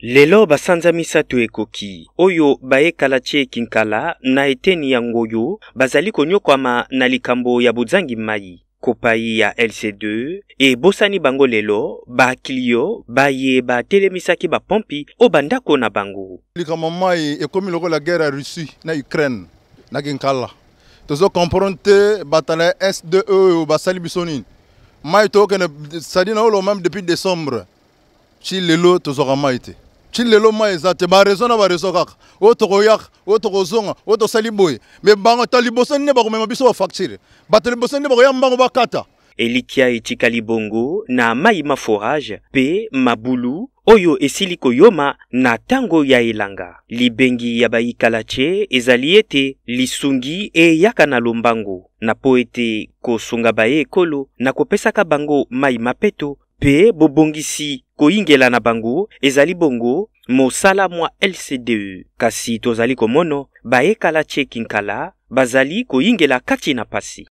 lelo basanza misato ekoki oyo bayekala ti ekinkala na eteni yango oyo bazali koniokwama na likambo ya bozangi mai kopai ya lc2 ebosani bango lelo baakili yo baye batelemisaki bapompi oyo bandako na bango likambo mai ekomi lokola guerre ya russie na ukraine na kinkala tozokomprendre te bato na s2 oyo basali biso nini mai tookende sadi na olo meme depuis décembre ti lelo tozwaka mai te ti lelo ma eza te barezo na barezo kaka oyo tokoyaka oyo tokozonga oyo tosali boye me bango ta liboso nde bakomema biso bafacture bato liboso nde bakoya mbango bakata elikia etikali bongo na mai maforage mpe mabulu oyo esili koyoma na ntango ya elanga libengi ya bayikala tie ezali ete lisungi eyaka na lombango na mpo ete kosunga baye ekolo na kopesaka bango mai mapeto mpe bobongisi koyingela na bango ezali bongo mosala mwa lcde kasi tozali komona bayekala tye kinkala bazali koyingela kati na pasi